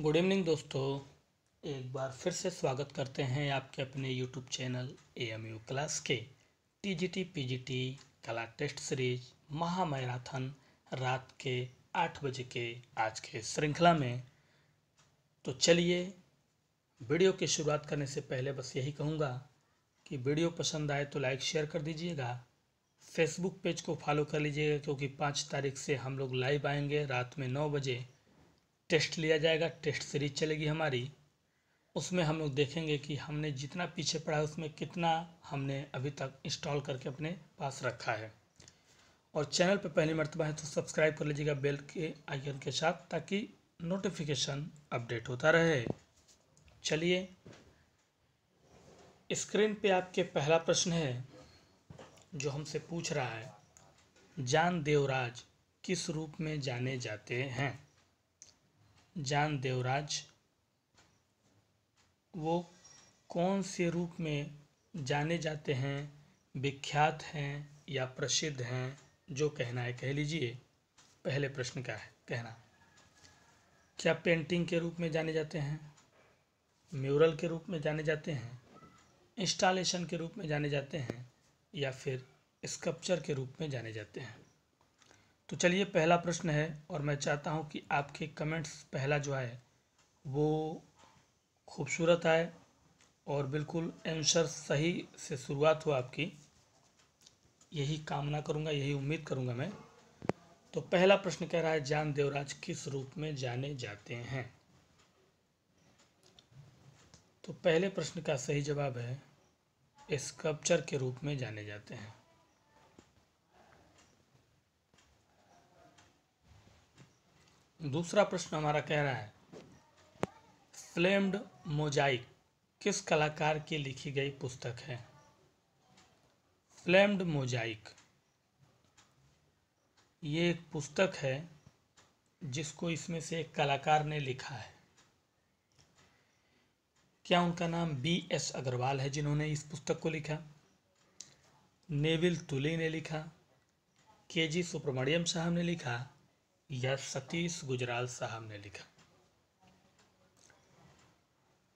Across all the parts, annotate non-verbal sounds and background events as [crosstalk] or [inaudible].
Good evening दोस्तों एक बार फिर से स्वागत करते हैं आपके अपने YouTube channel A M U class के T G T P G T कला टेस्ट सीरीज महामैराथन रात के आठ बजे के आज के श्रृंखला में तो चलिए वीडियो की शुरुआत करने से पहले बस यही कहूँगा कि वीडियो पसंद आए तो लाइक शेयर कर दीजिएगा फेसबुक पेज को फॉलो कर लीजिएगा क्योंकि पाँच तारीख से हम लोग लाइव आएंगे रात में नौ बजे टेस्ट लिया जाएगा टेस्ट सीरीज चलेगी हमारी उसमें हम लोग देखेंगे कि हमने जितना पीछे पढ़ा है उसमें कितना हमने अभी तक इंस्टॉल करके अपने पास रखा है और चैनल पर पहली मरतबा है तो सब्सक्राइब कर लीजिएगा बेल के आइकन के साथ ताकि नोटिफिकेशन अपडेट होता रहे चलिए स्क्रीन पे आपके पहला प्रश्न है जो हमसे पूछ रहा है जान देवराज किस रूप में जाने जाते हैं जान देवराज वो कौन से रूप में जाने जाते हैं विख्यात हैं या प्रसिद्ध हैं जो कहना है कह लीजिए पहले प्रश्न का है कहना क्या पेंटिंग के रूप में जाने जाते हैं म्यूरल के रूप में जाने जाते हैं इंस्टॉलेशन के रूप में जाने जाते हैं या फिर स्कप्चर के रूप में जाने जाते हैं तो चलिए पहला प्रश्न है और मैं चाहता हूँ कि आपके कमेंट्स पहला जो है वो खूबसूरत आए और बिल्कुल आंसर सही से शुरुआत हो आपकी यही कामना करूँगा यही उम्मीद करूँगा मैं तो पहला प्रश्न कह रहा है जान देवराज किस रूप में जाने जाते हैं तो पहले प्रश्न का सही जवाब है स्कल्पचर के रूप में जाने जाते हैं दूसरा प्रश्न हमारा कह रहा है फ्लेम्ड मोजाइक किस कलाकार की लिखी गई पुस्तक है फ्लेम्ड मोजाइक ये एक पुस्तक है जिसको इसमें से एक कलाकार ने लिखा है क्या उनका नाम बी एस अग्रवाल है जिन्होंने इस पुस्तक को लिखा नेविल तुली ने लिखा के जी सुब्रमण्यम साहब ने लिखा या सतीश गुजराल साहब ने लिखा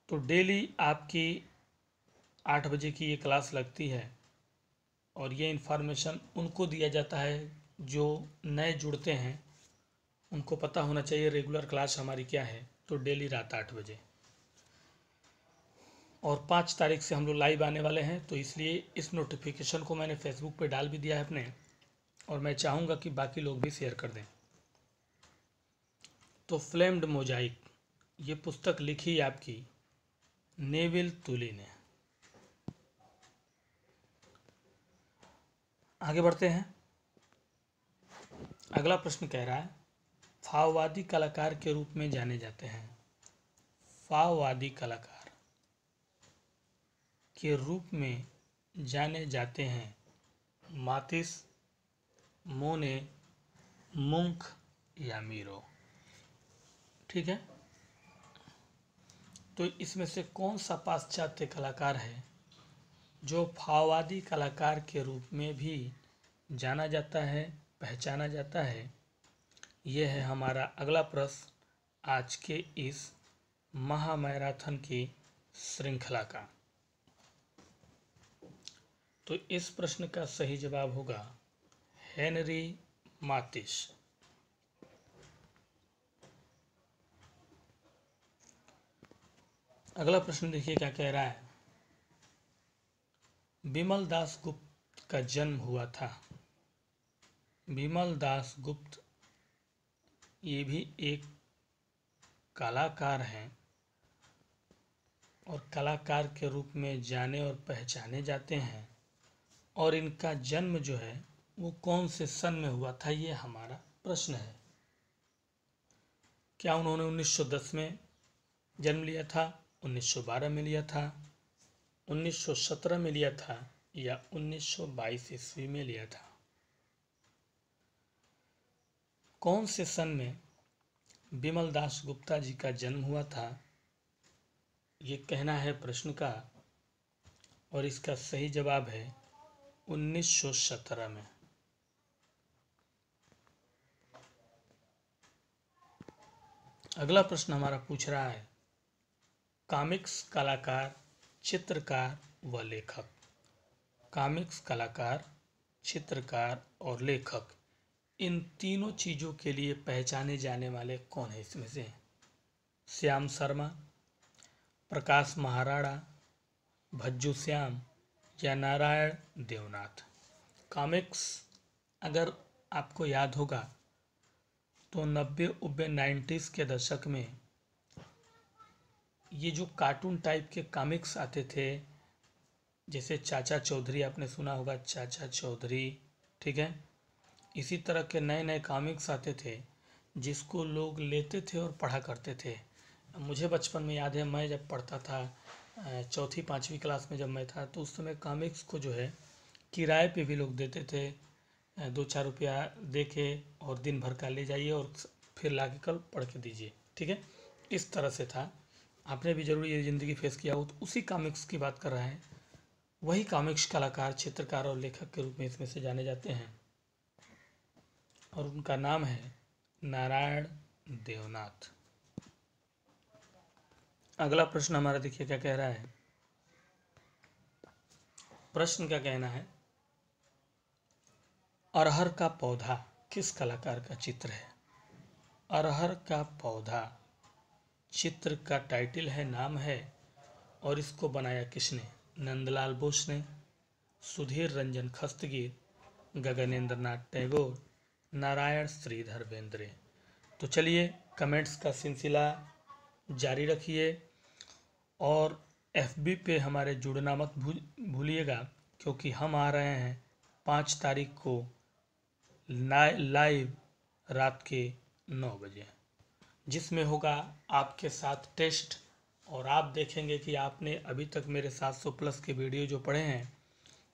तो डेली आपकी आठ बजे की ये क्लास लगती है और ये इन्फॉर्मेशन उनको दिया जाता है जो नए जुड़ते हैं उनको पता होना चाहिए रेगुलर क्लास हमारी क्या है तो डेली रात आठ बजे और पाँच तारीख से हम लोग लाइव आने वाले हैं तो इसलिए इस नोटिफिकेशन को मैंने फेसबुक पे डाल भी दिया है अपने और मैं चाहूँगा कि बाकी लोग भी शेयर कर दें तो फ्लेम्ड मोजाइक ये पुस्तक लिखी आपकी नेविल तुली ने आगे बढ़ते हैं अगला प्रश्न कह रहा है फाववादी कलाकार के रूप में जाने जाते हैं फाववादी कलाकार के रूप में जाने जाते हैं मातिस मोने मुंख या मीरो ठीक है तो इसमें से कौन सा पाश्चात्य कलाकार है जो फाववादी कलाकार के रूप में भी जाना जाता है पहचाना जाता है यह है हमारा अगला प्रश्न आज के इस महामैराथन की श्रृंखला का तो इस प्रश्न का सही जवाब होगा हेनरी मातिश अगला प्रश्न देखिए क्या कह रहा है बिमल दास गुप्त का जन्म हुआ था बिमल दास गुप्त ये भी एक कलाकार हैं और कलाकार के रूप में जाने और पहचाने जाते हैं और इनका जन्म जो है वो कौन से सन में हुआ था ये हमारा प्रश्न है क्या उन्होंने 1910 में जन्म लिया था 1912 में लिया था 1917 में लिया था या 1922 ईस्वी में लिया था कौन से सन में बिमल दास गुप्ता जी का जन्म हुआ था ये कहना है प्रश्न का और इसका सही जवाब है 1917 में अगला प्रश्न हमारा पूछ रहा है कामिक्स कलाकार चित्रकार व लेखक कामिक्स कलाकार चित्रकार और लेखक इन तीनों चीज़ों के लिए पहचाने जाने वाले कौन हैं इसमें से श्याम शर्मा प्रकाश महाराणा भज्जू श्याम या नारायण देवनाथ कॉमिक्स अगर आपको याद होगा तो नब्बे उब्बे नाइन्टीज़ के दशक में ये जो कार्टून टाइप के कॉमिक्स आते थे जैसे चाचा चौधरी आपने सुना होगा चाचा चौधरी ठीक है इसी तरह के नए नए कॉमिक्स आते थे जिसको लोग लेते थे और पढ़ा करते थे मुझे बचपन में याद है मैं जब पढ़ता था चौथी पाँचवीं क्लास में जब मैं था तो उस समय कॉमिक्स को जो है किराए पे भी लोग देते थे दो चार रुपया दे के और दिन भर का ले जाइए और फिर ला के कल पढ़ के दीजिए ठीक है इस तरह से था आपने भी जरूर ये ज़िंदगी फेस किया हो तो उसी कॉमिक्स की बात कर रहे हैं वही कॉमिक्स कलाकार चित्रकार और लेखक के रूप में इसमें से जाने जाते हैं और उनका नाम है नारायण देवनाथ अगला प्रश्न हमारा देखिए क्या कह रहा है प्रश्न का कहना है अरहर का पौधा किस कलाकार का चित्र है अरहर का पौधा चित्र का टाइटल है नाम है और इसको बनाया किसने नंदलाल बोस ने सुधीर रंजन खस्तगीर गगनेंद्र टैगोर नारायण श्रीधर बेंद्रे तो चलिए कमेंट्स का सिलसिला जारी रखिए और एफबी पे हमारे जुड़ना मत भूलिएगा क्योंकि हम आ रहे हैं पाँच तारीख को लाइव रात के नौ बजे जिसमें होगा आपके साथ टेस्ट और आप देखेंगे कि आपने अभी तक मेरे 700 प्लस के वीडियो जो पढ़े हैं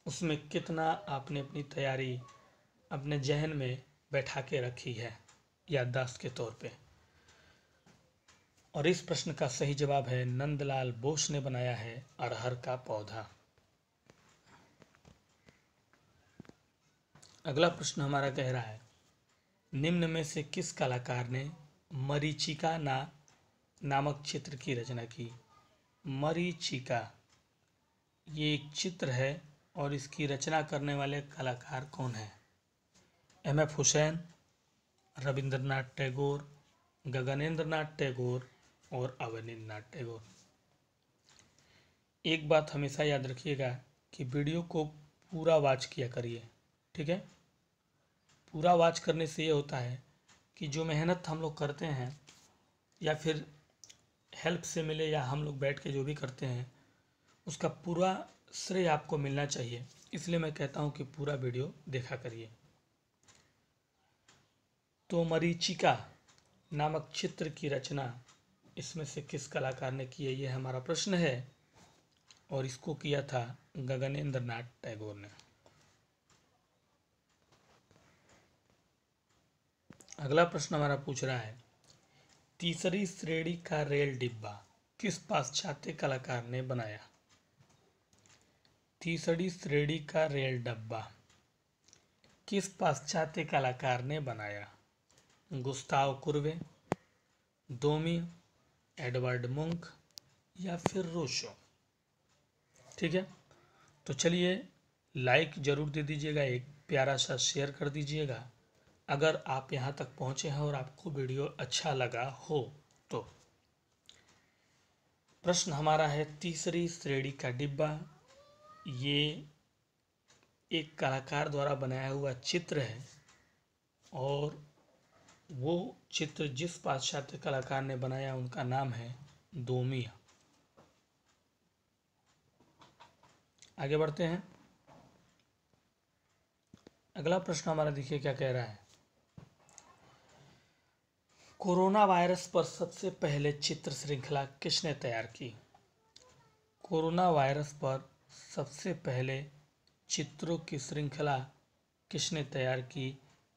उसमें कितना आपने अपनी तैयारी अपने जहन में बैठा के रखी है याददाश्त के तौर पे और इस प्रश्न का सही जवाब है नंदलाल बोस ने बनाया है अरहर का पौधा अगला प्रश्न हमारा कह रहा है निम्न में से किस कलाकार ने मरीचिका ना नामक चित्र की रचना की मरीचिका ये एक चित्र है और इसकी रचना करने वाले कलाकार कौन हैं एम एफ हुसैन रविंद्रनाथ टैगोर गगनेन्द्र नाथ टैगोर और अवनीन्द्र नाथ टैगोर एक बात हमेशा याद रखिएगा कि वीडियो को पूरा वाच किया करिए ठीक है पूरा वाच करने से ये होता है कि जो मेहनत हम लोग करते हैं या फिर हेल्प से मिले या हम लोग बैठ के जो भी करते हैं उसका पूरा श्रेय आपको मिलना चाहिए इसलिए मैं कहता हूँ कि पूरा वीडियो देखा करिए तो मरीचिका नामक चित्र की रचना इसमें से किस कलाकार ने की है ये हमारा प्रश्न है और इसको किया था गगनेन्द्र नाथ टैगोर ने अगला प्रश्न हमारा पूछ रहा है तीसरी श्रेणी का रेल डिब्बा किस पाश्चात्य कलाकार ने बनाया तीसरी श्रेणी का रेल डब्बा किस पाश्चात्य कलाकार ने बनाया Gustave Courbet Daumier Edvard Munch या फिर रोशो ठीक है तो चलिए लाइक ज़रूर दे दीजिएगा एक प्यारा सा शेयर कर दीजिएगा अगर आप यहाँ तक पहुँचे हैं और आपको वीडियो अच्छा लगा हो तो प्रश्न हमारा है तीसरी श्रेणी का डिब्बा ये एक कलाकार द्वारा बनाया हुआ चित्र है और वो चित्र जिस पाश्चात्य कलाकार ने बनाया उनका नाम है दोमिया आगे बढ़ते हैं अगला प्रश्न हमारा देखिए क्या कह रहा है कोरोना वायरस पर सबसे पहले चित्र श्रृंखला किसने तैयार की कोरोना वायरस पर सबसे पहले चित्रों की श्रृंखला किसने तैयार की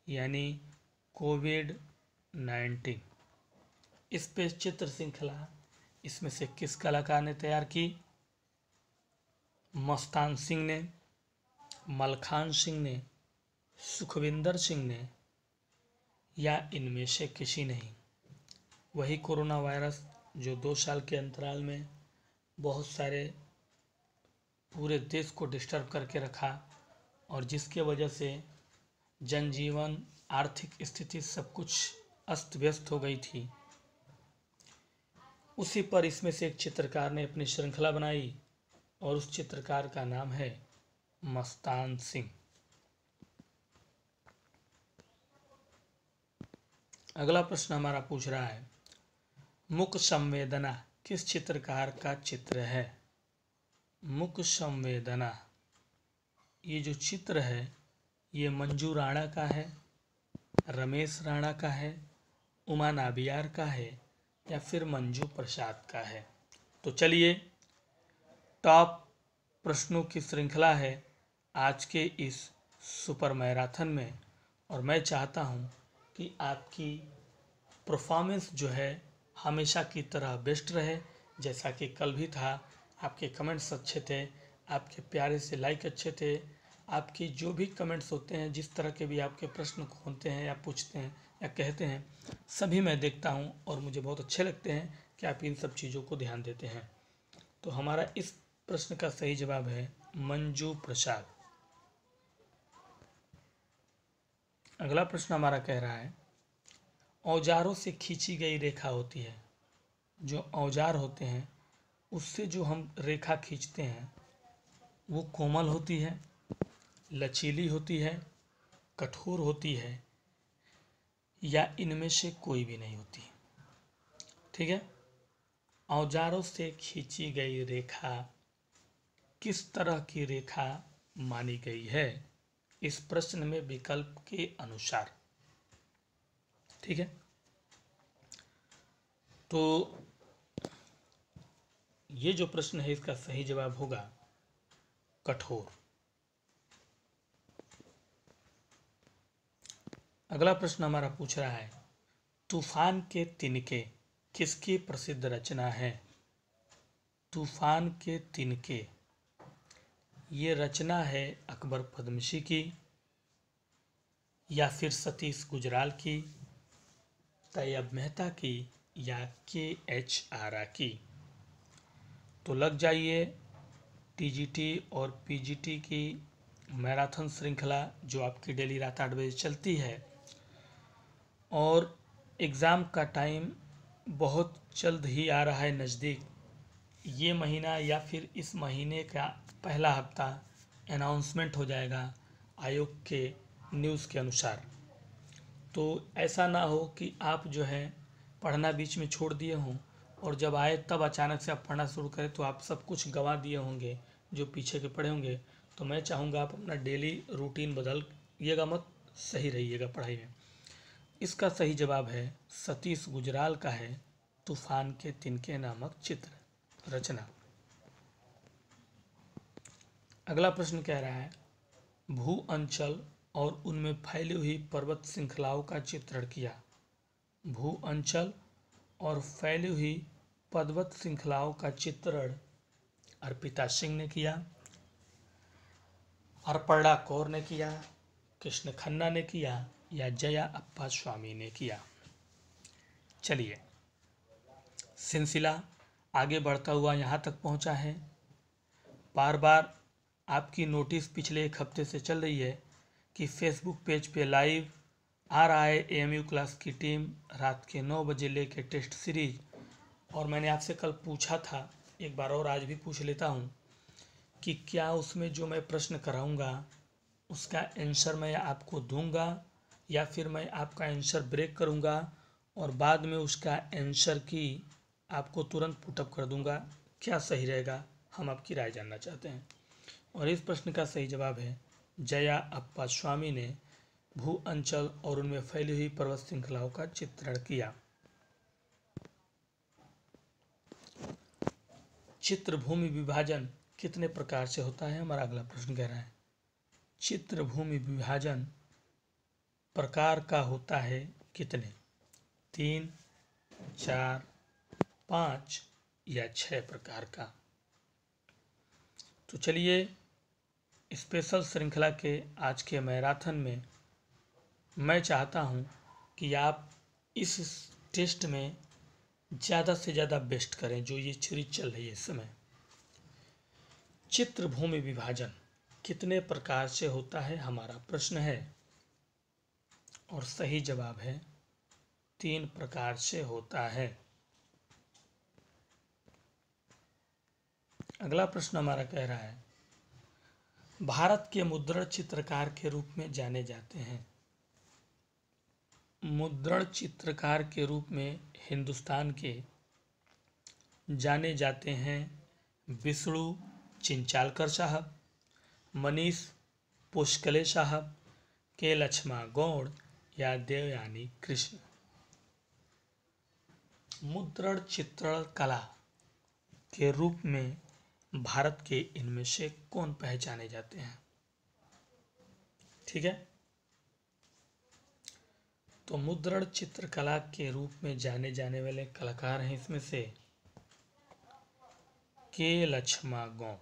यानी कोविड नाइन्टीन इस पे चित्र श्रृंखला इसमें से किस कलाकार ने तैयार की मस्तान सिंह ने मलखान सिंह ने सुखविंदर सिंह ने या इनमें से किसी नहीं वही कोरोना वायरस जो दो साल के अंतराल में बहुत सारे पूरे देश को डिस्टर्ब करके रखा और जिसके वजह से जनजीवन आर्थिक स्थिति सब कुछ अस्त व्यस्त हो गई थी उसी पर इसमें से एक चित्रकार ने अपनी श्रृंखला बनाई और उस चित्रकार का नाम है मस्तान सिंह अगला प्रश्न हमारा पूछ रहा है मुख संवेदना किस चित्रकार का चित्र है मुख संवेदना ये जो चित्र है ये मंजू राणा का है रमेश राणा का है उमा नाबियार का है या फिर मंजू प्रसाद का है तो चलिए टॉप प्रश्नों की श्रृंखला है आज के इस सुपर मैराथन में और मैं चाहता हूँ कि आपकी परफॉर्मेंस जो है हमेशा की तरह बेस्ट रहे जैसा कि कल भी था आपके कमेंट्स अच्छे थे आपके प्यारे से लाइक अच्छे थे आपके जो भी कमेंट्स होते हैं जिस तरह के भी आपके प्रश्न होते हैं या पूछते हैं या कहते हैं सभी मैं देखता हूँ और मुझे बहुत अच्छे लगते हैं कि आप इन सब चीज़ों को ध्यान देते हैं तो हमारा इस प्रश्न का सही जवाब है मंजू प्रसाद अगला प्रश्न हमारा कह रहा है औजारों से खींची गई रेखा होती है जो औजार होते हैं उससे जो हम रेखा खींचते हैं वो कोमल होती है लचीली होती है कठोर होती है या इनमें से कोई भी नहीं होती ठीक है औजारों से खींची गई रेखा किस तरह की रेखा मानी गई है इस प्रश्न में विकल्प के अनुसार ठीक है तो ये जो प्रश्न है इसका सही जवाब होगा कठोर अगला प्रश्न हमारा पूछ रहा है तूफान के तिनके किसकी प्रसिद्ध रचना है तूफान के तिनके ये रचना है अकबर पद्मशी की या फिर सतीश गुजराल की तैयब मेहता की या के एच आरा की तो लग जाइए टीजीटी और पीजीटी की मैराथन श्रृंखला जो आपकी डेली रात आठ बजे चलती है और एग्ज़ाम का टाइम बहुत जल्द ही आ रहा है नज़दीक ये महीना या फिर इस महीने का पहला हफ्ता अनाउंसमेंट हो जाएगा आयोग के न्यूज़ के अनुसार तो ऐसा ना हो कि आप जो है पढ़ना बीच में छोड़ दिए हों और जब आए तब अचानक से आप पढ़ना शुरू करें तो आप सब कुछ गंवा दिए होंगे जो पीछे के पढ़े होंगे तो मैं चाहूँगा आप अपना डेली रूटीन बदल येगा मत सही रहिएगा पढ़ाई में इसका सही जवाब है सतीश गुजराल का है तूफान के तिनके नामक चित्र रचना अगला प्रश्न कह रहा है भू अंचल और उनमें फैली हुई पर्वत श्रृंखलाओं का चित्रण किया भू अंचल और फैली हुई पर्वत श्रृंखलाओं का चित्रण अर्पिता सिंह ने किया अर्पणा कौर ने किया कृष्ण खन्ना ने किया या जया अप्पा स्वामी ने किया चलिए सिलसिला आगे बढ़ता हुआ यहाँ तक पहुँचा है बार बार आपकी नोटिस पिछले एक हफ्ते से चल रही है कि फेसबुक पेज पे लाइव आ रहा है एएमयू क्लास की टीम रात के नौ बजे ले के टेस्ट सीरीज और मैंने आपसे कल पूछा था एक बार और आज भी पूछ लेता हूँ कि क्या उसमें जो मैं प्रश्न कराऊँगा उसका आंसर मैं आपको दूंगा या फिर मैं आपका आंसर ब्रेक करूँगा और बाद में उसका आंसर की आपको तुरंत पुटअप कर दूंगा क्या सही रहेगा हम आपकी राय जानना चाहते हैं और इस प्रश्न का सही जवाब है जया अप्पा स्वामी ने भू अंचल और उनमें फैली हुई पर्वत श्रृंखलाओं का चित्रण किया चित्र भूमि विभाजन कितने प्रकार से होता है हमारा अगला प्रश्न कह रहा है चित्र भूमि विभाजन प्रकार का होता है कितने तीन चार पांच या छह प्रकार का तो चलिए स्पेशल श्रृंखला के आज के मैराथन में मैं चाहता हूं कि आप इस टेस्ट में ज़्यादा से ज़्यादा बेस्ट करें जो ये छिड़ी चल रही है इस समय चित्र भूमि विभाजन कितने प्रकार से होता है हमारा प्रश्न है और सही जवाब है तीन प्रकार से होता है अगला प्रश्न हमारा कह रहा है भारत के मुद्रण चित्रकार के रूप में जाने जाते हैं मुद्रण चित्रकार के रूप में हिंदुस्तान के जाने जाते हैं विष्णु चिंचालकर साहब मनीष पुष्कले साहब के लक्ष्मा गौड़ या देवयानी कृष्ण मुद्रण चित्रण कला के रूप में भारत के इनमें से कौन पहचाने जाते हैं ठीक है तो मुद्रण चित्रकला के रूप में जाने जाने वाले कलाकार हैं इसमें से के लक्ष्मा गौ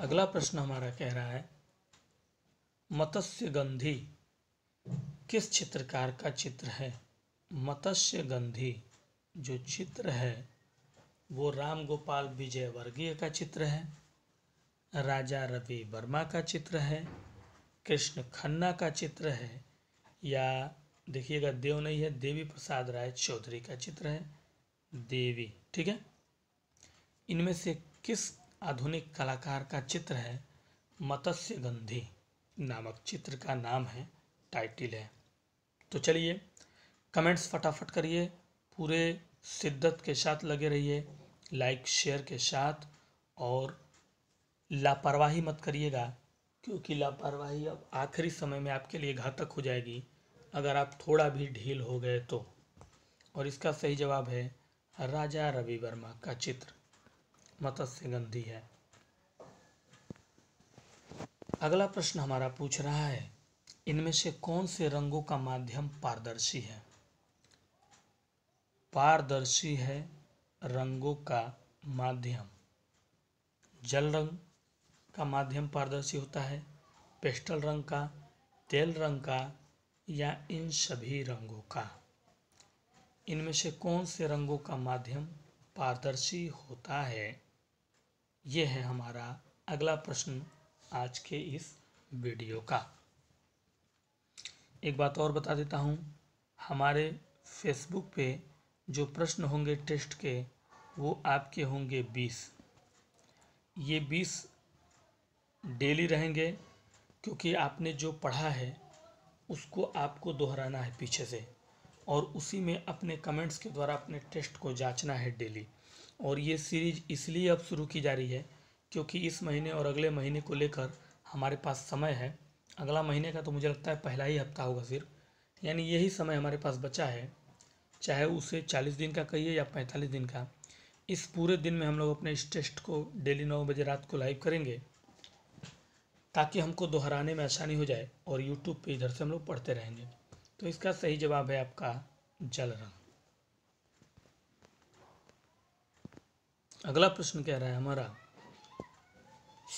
अगला प्रश्न हमारा कह रहा है मत्स्य गंधी किस चित्रकार का चित्र है मत्स्य गंधी जो चित्र है वो राम गोपाल वर्गीय का चित्र है राजा रवि वर्मा का चित्र है कृष्ण खन्ना का चित्र है या देखिएगा देव नहीं है देवी प्रसाद राय चौधरी का चित्र है देवी ठीक है इनमें से किस आधुनिक कलाकार का चित्र है मत्स्य गंधी नामक चित्र का नाम है टाइटिल है तो चलिए कमेंट्स फटाफट करिए पूरे शिद्दत के साथ लगे रहिए लाइक शेयर के साथ और लापरवाही मत करिएगा क्योंकि लापरवाही अब आखिरी समय में आपके लिए घातक हो जाएगी अगर आप थोड़ा भी ढील हो गए तो और इसका सही जवाब है राजा रवि वर्मा का चित्र मत्स्य गंधी है अगला प्रश्न हमारा पूछ रहा है इनमें से कौन से रंगों का माध्यम पारदर्शी है पारदर्शी है रंगों का माध्यम जल रंग का माध्यम पारदर्शी होता है पेस्टल रंग का तेल रंग का या इन सभी रंगों का इनमें से कौन से रंगों का माध्यम पारदर्शी होता है ये है हमारा अगला प्रश्न आज के इस वीडियो का एक बात और बता देता हूँ हमारे फेसबुक पे जो प्रश्न होंगे टेस्ट के वो आपके होंगे बीस ये बीस डेली रहेंगे क्योंकि आपने जो पढ़ा है उसको आपको दोहराना है पीछे से और उसी में अपने कमेंट्स के द्वारा अपने टेस्ट को जांचना है डेली और ये सीरीज इसलिए अब शुरू की जा रही है क्योंकि इस महीने और अगले महीने को लेकर हमारे पास समय है अगला महीने का तो मुझे लगता है पहला ही हफ्ता होगा सिर्फ यानी यही समय हमारे पास बचा है चाहे उसे चालीस दिन का कहिए या पैंतालीस दिन का इस पूरे दिन में हम लोग अपने इस टेस्ट को डेली नौ बजे रात को लाइव करेंगे ताकि हमको दोहराने में आसानी हो जाए और यूट्यूब पे इधर से हम लोग पढ़ते रहेंगे तो इसका सही जवाब है आपका जल रंग अगला प्रश्न कह रहा है हमारा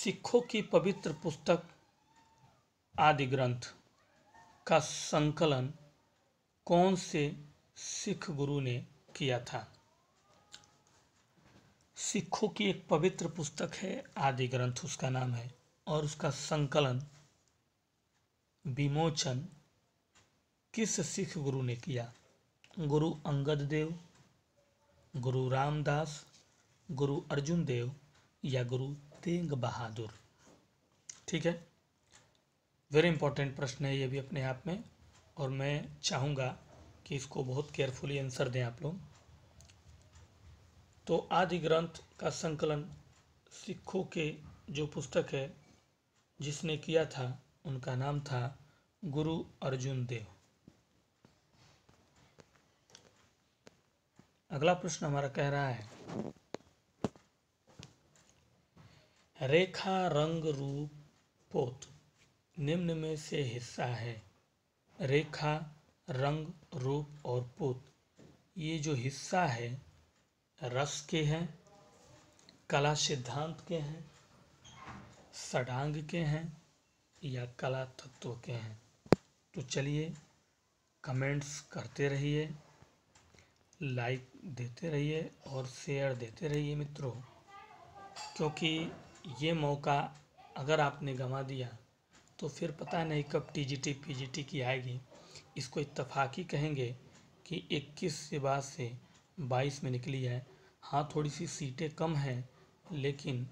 सिखों की पवित्र पुस्तक आदि ग्रंथ का संकलन कौन से सिख गुरु ने किया था सिखों की एक पवित्र पुस्तक है आदि ग्रंथ उसका नाम है और उसका संकलन विमोचन किस सिख गुरु ने किया गुरु अंगद देव गुरु रामदास गुरु अर्जुन देव या गुरु तेंग बहादुर ठीक है वेरी इंपॉर्टेंट प्रश्न है ये भी अपने आप में और मैं चाहूँगा कि इसको बहुत केयरफुली आंसर दें आप लोग तो आदि ग्रंथ का संकलन सिखों के जो पुस्तक है जिसने किया था उनका नाम था गुरु अर्जुन देव अगला प्रश्न हमारा कह रहा है रेखा रंग रूप पोत निम्न में से हिस्सा है रेखा रंग रूप और पुत ये जो हिस्सा है रस के हैं कला सिद्धांत के हैं षडांग के हैं या कला तत्व के हैं तो चलिए कमेंट्स करते रहिए लाइक देते रहिए और शेयर देते रहिए मित्रों क्योंकि ये मौका अगर आपने गंवा दिया तो फिर पता नहीं कब T G T P G T की आएगी इसको इतफाकी कहेंगे कि 21 से बाद से 22 में निकली है हाँ थोड़ी सी सीटें कम हैं लेकिन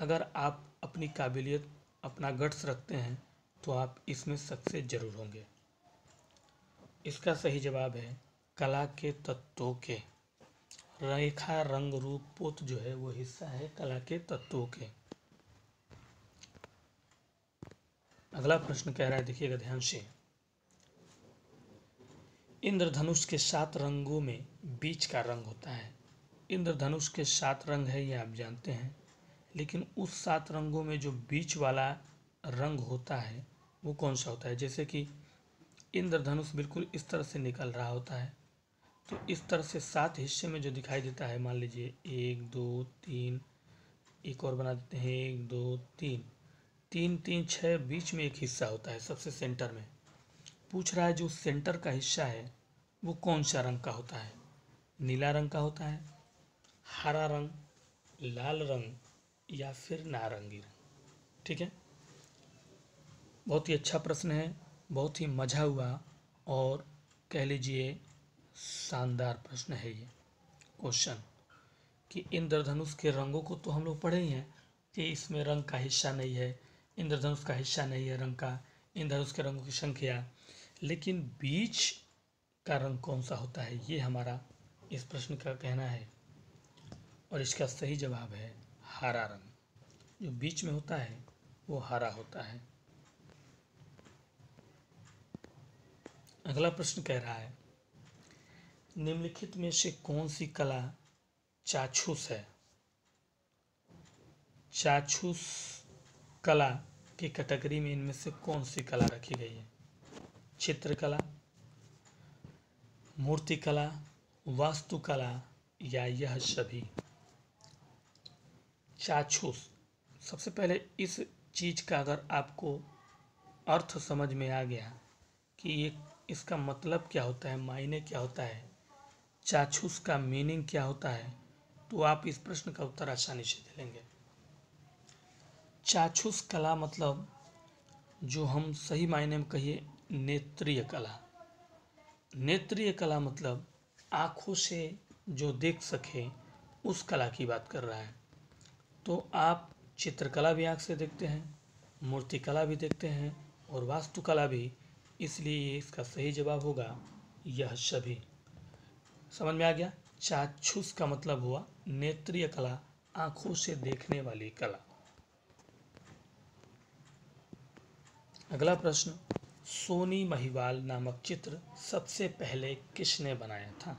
अगर आप अपनी काबिलियत अपना गट्स रखते हैं तो आप इसमें सक्सेस जरूर होंगे इसका सही जवाब है कला के तत्वों के रेखा रंग रूप पोत जो है वो हिस्सा है कला के तत्वों के अगला प्रश्न कह रहा है देखिएगा ध्यान से इंद्रधनुष के सात रंगों में बीच का रंग होता है इंद्रधनुष के सात रंग है ये आप जानते हैं लेकिन उस सात रंगों में जो बीच वाला रंग होता है वो कौन सा होता है जैसे कि इंद्रधनुष बिल्कुल इस तरह से निकल रहा होता है तो इस तरह से सात हिस्से में जो दिखाई देता है मान लीजिए एक दो तीन एक और बना देते हैं एक दो तीन तीन तीन छः बीच में एक हिस्सा होता है सबसे सेंटर में पूछ रहा है जो सेंटर का हिस्सा है वो कौन सा रंग का होता है नीला रंग का होता है हरा रंग लाल रंग या फिर नारंगी रंग ठीक है बहुत ही अच्छा प्रश्न है बहुत ही मज़ा हुआ और कह लीजिए शानदार प्रश्न है ये क्वेश्चन कि इंद्रधनुष के रंगों को तो हम लोग पढ़े ही हैं कि इसमें रंग का हिस्सा नहीं है इंद्रधनुष का हिस्सा नहीं है रंग का इंद्रधनुष के रंगों की संख्या लेकिन बीच का रंग कौन सा होता है ये हमारा इस प्रश्न का कहना है और इसका सही जवाब है हरा रंग जो बीच में होता है वो हरा होता है अगला प्रश्न कह रहा है निम्नलिखित में से कौन सी कला चाक्षुष है चाक्षुष कला की कैटेगरी में इनमें से कौन सी कला रखी गई है चित्रकला मूर्तिकला वास्तुकला या यह सभी चाक्षुष सबसे पहले इस चीज़ का अगर आपको अर्थ समझ में आ गया कि ये इसका मतलब क्या होता है मायने क्या होता है चाक्षुष का मीनिंग क्या होता है तो आप इस प्रश्न का उत्तर आसानी से दे लेंगे चाक्षुष कला मतलब जो हम सही मायने में कहिए नेत्रीय कला नेत्रीय कला मतलब आँखों से जो देख सके उस कला की बात कर रहा है तो आप चित्रकला भी आँख से देखते हैं मूर्तिकला भी देखते हैं और वास्तुकला भी इसलिए इसका सही जवाब होगा यह सभी समझ में आ गया चाक्षुष का मतलब हुआ नेत्रीय कला आँखों से देखने वाली कला अगला प्रश्न सोनी महिवाल नामक चित्र सबसे पहले किसने बनाया था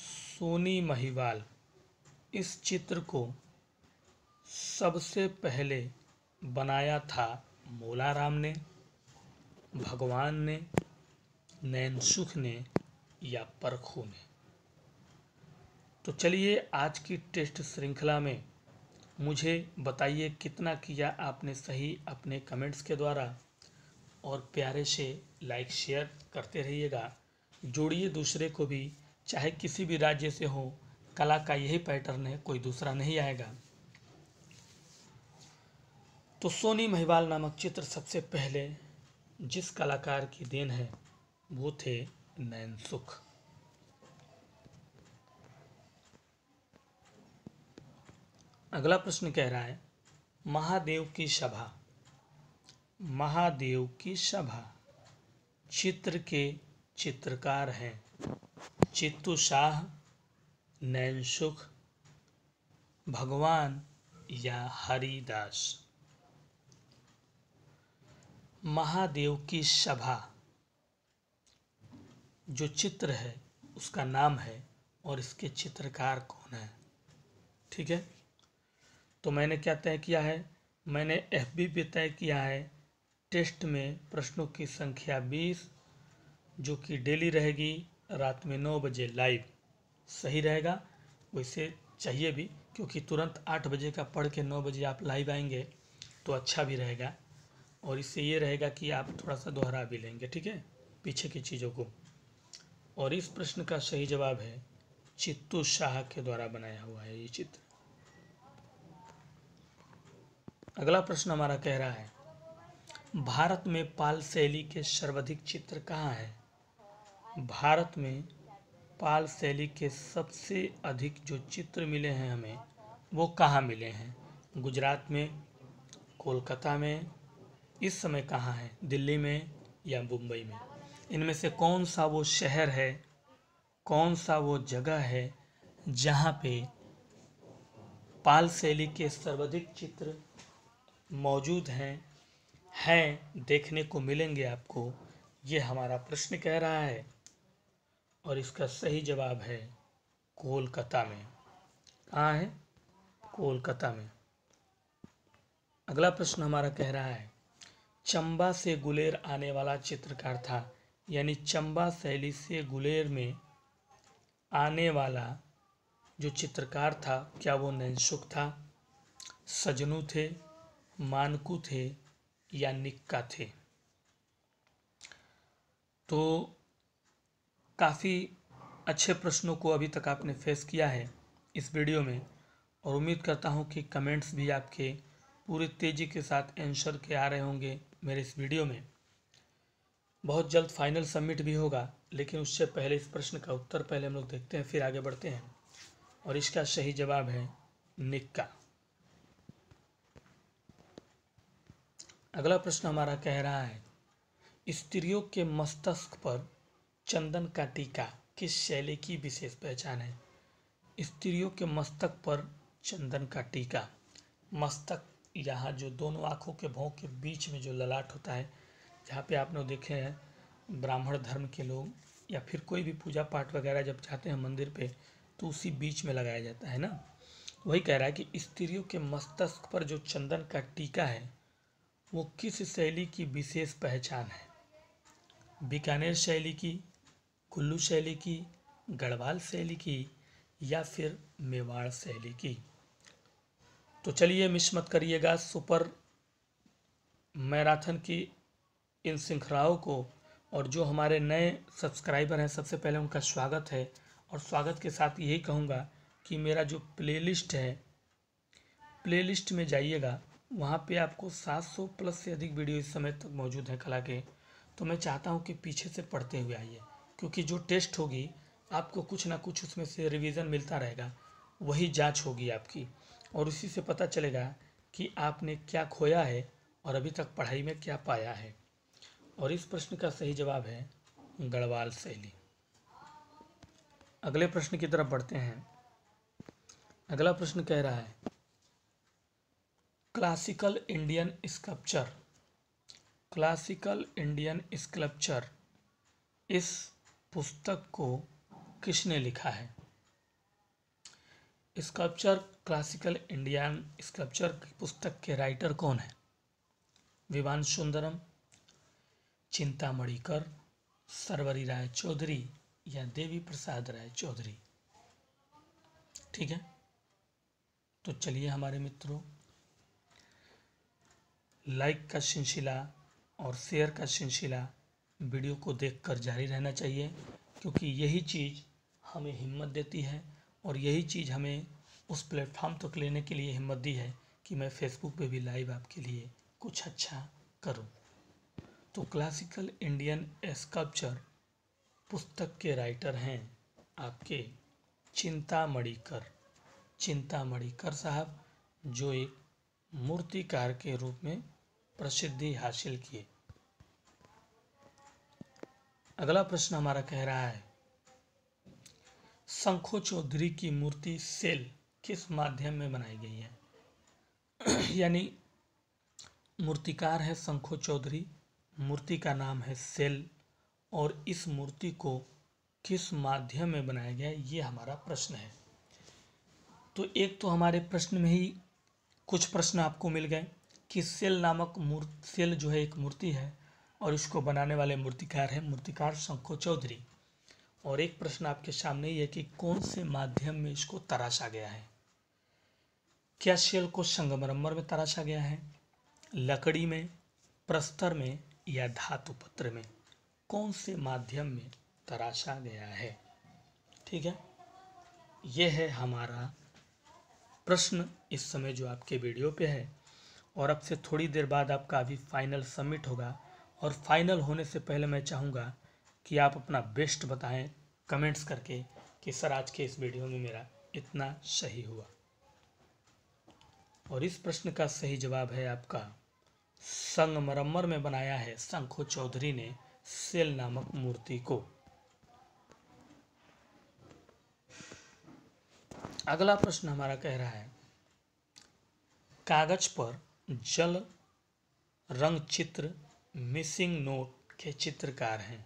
सोनी महिवाल इस चित्र को सबसे पहले बनाया था मोलाराम ने भगवान ने नैन सुख ने या परखू ने तो चलिए आज की टेस्ट श्रृंखला में मुझे बताइए कितना किया आपने सही अपने कमेंट्स के द्वारा और प्यारे से लाइक शेयर करते रहिएगा जोड़िए दूसरे को भी चाहे किसी भी राज्य से हो कला का यही पैटर्न है कोई दूसरा नहीं आएगा तो सोनी महिवाल नामक चित्र सबसे पहले जिस कलाकार की देन है वो थे नयन सुख अगला प्रश्न कह रहा है महादेव की सभा महादेव की सभा चित्र के चित्रकार हैं चित्तू शाह नैन सुख भगवान या हरिदास महादेव की सभा जो चित्र है उसका नाम है और इसके चित्रकार कौन है ठीक है तो मैंने क्या तय किया है मैंने एफ बी पे तय किया है टेस्ट में प्रश्नों की संख्या बीस जो कि डेली रहेगी रात में नौ बजे लाइव सही रहेगा वैसे चाहिए भी क्योंकि तुरंत आठ बजे का पढ़ के नौ बजे आप लाइव आएंगे तो अच्छा भी रहेगा और इससे ये रहेगा कि आप थोड़ा सा दोहरा भी लेंगे ठीक है पीछे की चीज़ों को और इस प्रश्न का सही जवाब है चित्तू शाह के द्वारा बनाया हुआ है ये चित्र अगला प्रश्न हमारा कह रहा है भारत में पाल शैली के सर्वाधिक चित्र कहाँ हैं भारत में पाल शैली के सबसे अधिक जो चित्र मिले हैं हमें वो कहाँ मिले हैं गुजरात में कोलकाता में इस समय कहाँ है दिल्ली में या मुंबई में इनमें से कौन सा वो शहर है कौन सा वो जगह है जहाँ पे पाल शैली के सर्वाधिक चित्र मौजूद हैं हैं देखने को मिलेंगे आपको ये हमारा प्रश्न कह रहा है और इसका सही जवाब है कोलकाता में कहाँ है कोलकाता में अगला प्रश्न हमारा कह रहा है चंबा से गुलेर आने वाला चित्रकार था यानी चंबा शैली से गुलेर में आने वाला जो चित्रकार था क्या वो नैनसुख था सजनू थे मानकू थे या निक्का थे तो काफ़ी अच्छे प्रश्नों को अभी तक आपने फेस किया है इस वीडियो में और उम्मीद करता हूँ कि कमेंट्स भी आपके पूरी तेज़ी के साथ आंसर के आ रहे होंगे मेरे इस वीडियो में बहुत जल्द फाइनल सबमिट भी होगा लेकिन उससे पहले इस प्रश्न का उत्तर पहले हम लोग देखते हैं फिर आगे बढ़ते हैं और इसका सही जवाब है निक्का अगला प्रश्न हमारा कह रहा है स्त्रियों के मस्तिष्क पर चंदन का टीका किस शैली की विशेष पहचान है स्त्रियों के मस्तक पर चंदन का टीका मस्तक यहाँ जो दोनों आँखों के भों के बीच में जो ललाट होता है जहाँ पे आपने देखे हैं ब्राह्मण धर्म के लोग या फिर कोई भी पूजा पाठ वगैरह जब जाते हैं मंदिर पे तो उसी बीच में लगाया जाता है ना वही कह रहा है कि स्त्रियों के मस्तिष्क पर जो चंदन का टीका है वो किस शैली की विशेष पहचान है बीकानेर शैली की कुल्लू शैली की गढ़वाल शैली की या फिर मेवाड़ शैली की तो चलिए मिस मत करिएगा सुपर मैराथन की इन श्रृंखलाओं को और जो हमारे नए सब्सक्राइबर हैं सबसे पहले उनका स्वागत है और स्वागत के साथ यही कहूँगा कि मेरा जो प्लेलिस्ट है प्लेलिस्ट में जाइएगा वहाँ पे आपको 700 प्लस से अधिक वीडियो इस समय तक मौजूद हैं कला के तो मैं चाहता हूँ कि पीछे से पढ़ते हुए आइए क्योंकि जो टेस्ट होगी आपको कुछ ना कुछ उसमें से रिवीजन मिलता रहेगा वही जांच होगी आपकी और उसी से पता चलेगा कि आपने क्या खोया है और अभी तक पढ़ाई में क्या पाया है और इस प्रश्न का सही जवाब है गढ़वाल शैली अगले प्रश्न की तरफ बढ़ते हैं अगला प्रश्न कह रहा है classical Indian sculpture classical Indian sculpture इस पुस्तक को किसने लिखा है स्कल्पचर क्लासिकल इंडियन स्कल्पचर की पुस्तक के राइटर कौन है विवान सुंदरम चिंतामणिकर सरवरी राय चौधरी या देवी प्रसाद राय चौधरी ठीक है तो चलिए हमारे मित्रों लाइक का सिलसिला और शेयर का सिलसिला वीडियो को देखकर जारी रहना चाहिए क्योंकि यही चीज़ हमें हिम्मत देती है और यही चीज़ हमें उस प्लेटफॉर्म तक लेने के लिए हिम्मत दी है कि मैं फेसबुक पे भी लाइव आपके लिए कुछ अच्छा करूं। तो क्लासिकल इंडियन स्कल्पचर पुस्तक के राइटर हैं आपके चिंता मणिकर चिंता मणिकर साहब जो एक मूर्तिकार के रूप में प्रसिद्धि हासिल किए अगला प्रश्न हमारा कह रहा है शंखो चौधरी की मूर्ति सेल किस माध्यम में बनाई गई है [clears throat] यानी मूर्तिकार है शंखो चौधरी मूर्ति का नाम है सेल और इस मूर्ति को किस माध्यम में बनाया गया ये हमारा प्रश्न है तो एक तो हमारे प्रश्न में ही कुछ प्रश्न आपको मिल गए कि सेल नामक मूर्ति सेल जो है एक मूर्ति है और इसको बनाने वाले मूर्तिकार हैं मूर्तिकार शंखो चौधरी और एक प्रश्न आपके सामने ये कि कौन से माध्यम में इसको तराशा गया है क्या सेल को संगमरमर में तराशा गया है लकड़ी में प्रस्तर में या धातु पत्र में कौन से माध्यम में तराशा गया है ठीक है यह है हमारा प्रश्न इस समय जो आपके वीडियो पे है और अब से थोड़ी देर बाद आपका अभी फाइनल सबमिट होगा और फाइनल होने से पहले मैं चाहूँगा कि आप अपना बेस्ट बताएं कमेंट्स करके कि सर आज के इस वीडियो में मेरा इतना सही हुआ और इस प्रश्न का सही जवाब है आपका संगमरमर में बनाया है शंखो चौधरी ने सेल नामक मूर्ति को अगला प्रश्न हमारा कह रहा है कागज पर जल रंग चित्र मिसिंग नोट के चित्रकार हैं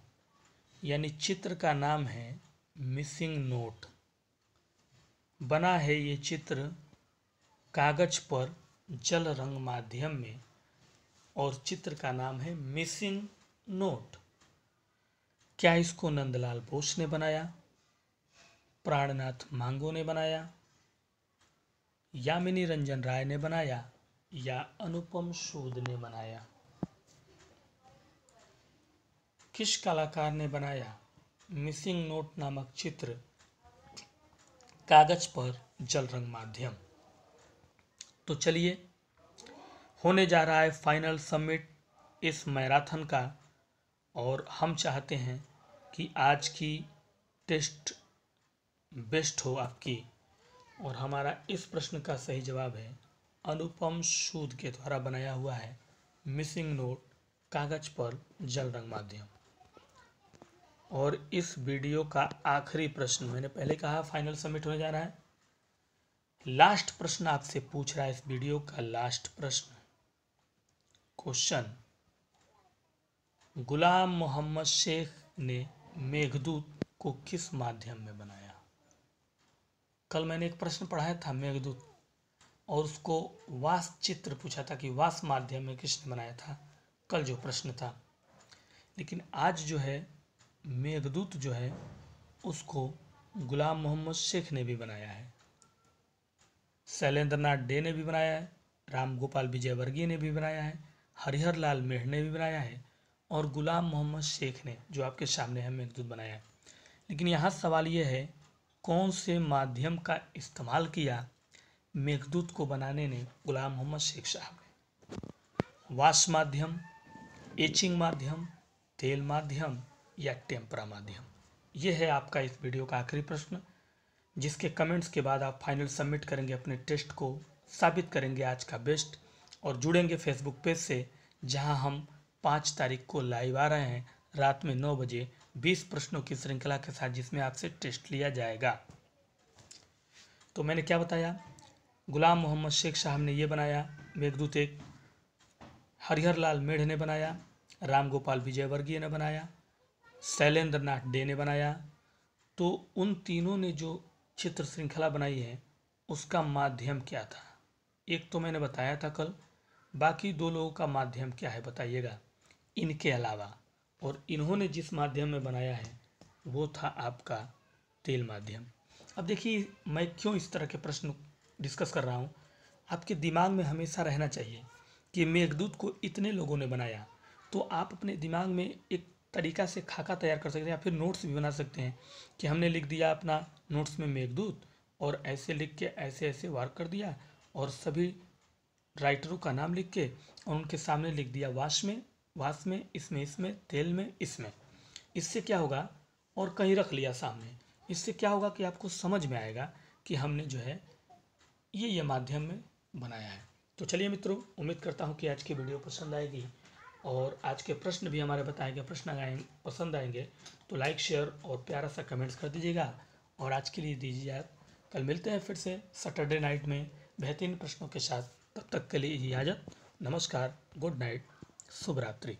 यानी चित्र का नाम है मिसिंग नोट बना है ये चित्र कागज पर जल रंग माध्यम में और चित्र का नाम है मिसिंग नोट क्या इसको नंदलाल बोस ने बनाया प्राणनाथ मांगो ने बनाया यामिनी रंजन राय ने बनाया या अनुपम सूद ने बनाया किस कलाकार ने बनाया मिसिंग नोट नामक चित्र कागज पर जल रंग माध्यम तो चलिए होने जा रहा है फाइनल समिट इस मैराथन का और हम चाहते हैं कि आज की टेस्ट बेस्ट हो आपकी और हमारा इस प्रश्न का सही जवाब है अनुपम सूद के द्वारा बनाया हुआ है मिसिंग नोट कागज पर जल रंग माध्यम और इस वीडियो का आखिरी प्रश्न मैंने पहले कहा फाइनल सबमिट होने जा रहा है लास्ट प्रश्न आपसे पूछ रहा है इस वीडियो का लास्ट प्रश्न क्वेश्चन गुलाम मोहम्मद शेख ने मेघदूत को किस माध्यम में बनाया कल मैंने एक प्रश्न पढ़ाया था मेघदूत और उसको वास चित्र पूछा था कि वास माध्यम में किसने बनाया था कल जो प्रश्न था लेकिन आज जो है मेघदूत जो है उसको गुलाम मोहम्मद शेख ने भी बनाया है शैलेंद्र नाथ डे ने भी बनाया है राम गोपाल विजयवर्गीय ने भी बनाया है हरिहर लाल मेढ ने भी बनाया है और गुलाम मोहम्मद शेख ने जो आपके सामने है मेघदूत बनाया है लेकिन यहाँ सवाल ये है कौन से माध्यम का इस्तेमाल किया मेघदूत को बनाने ने गुलाम मोहम्मद शेख साहब ने वाश माध्यम एचिंग माध्यम तेल माध्यम या टेम्परा माध्यम यह है आपका इस वीडियो का आखिरी प्रश्न जिसके कमेंट्स के बाद आप फाइनल सबमिट करेंगे अपने टेस्ट को साबित करेंगे आज का बेस्ट और जुड़ेंगे फेसबुक पेज से जहां हम पाँच तारीख को लाइव आ रहे हैं रात में नौ बजे बीस प्रश्नों की श्रृंखला के साथ जिसमें आपसे टेस्ट लिया जाएगा तो मैंने क्या बताया गुलाम मोहम्मद शेख शाह ने ये बनाया मेघदूत एक हरिहर लाल मेढ़ ने बनाया राम गोपाल विजयवर्गीय ने बनाया शैलेंद्र नाथ डे ने बनाया तो उन तीनों ने जो चित्र श्रृंखला बनाई है उसका माध्यम क्या था एक तो मैंने बताया था कल बाकी दो लोगों का माध्यम क्या है बताइएगा इनके अलावा और इन्होंने जिस माध्यम में बनाया है वो था आपका तेल माध्यम अब देखिए मैं क्यों इस तरह के प्रश्न डिस्कस कर रहा हूँ आपके दिमाग में हमेशा रहना चाहिए कि मेघदूत को इतने लोगों ने बनाया तो आप अपने दिमाग में एक तरीका से खाका तैयार कर सकते हैं या फिर नोट्स भी बना सकते हैं कि हमने लिख दिया अपना नोट्स में मेघदूत और ऐसे लिख के ऐसे ऐसे वार्क कर दिया और सभी राइटरों का नाम लिख के और उनके सामने लिख दिया वाश में वास में इसमें इसमें तेल में इसमें इससे क्या होगा और कहीं रख लिया सामने इससे क्या होगा कि आपको समझ में आएगा कि हमने जो है ये ये माध्यम में बनाया है तो चलिए मित्रों उम्मीद करता हूँ कि आज की वीडियो पसंद आएगी और आज के प्रश्न भी हमारे बताए गए प्रश्न आए पसंद आएंगे तो लाइक शेयर और प्यारा सा कमेंट्स कर दीजिएगा और आज के लिए दीजिए आप कल मिलते हैं फिर से सैटरडे नाइट में बेहतरीन प्रश्नों के साथ तब तक के लिए इजाज़त नमस्कार गुड नाइट शुभ रात्रि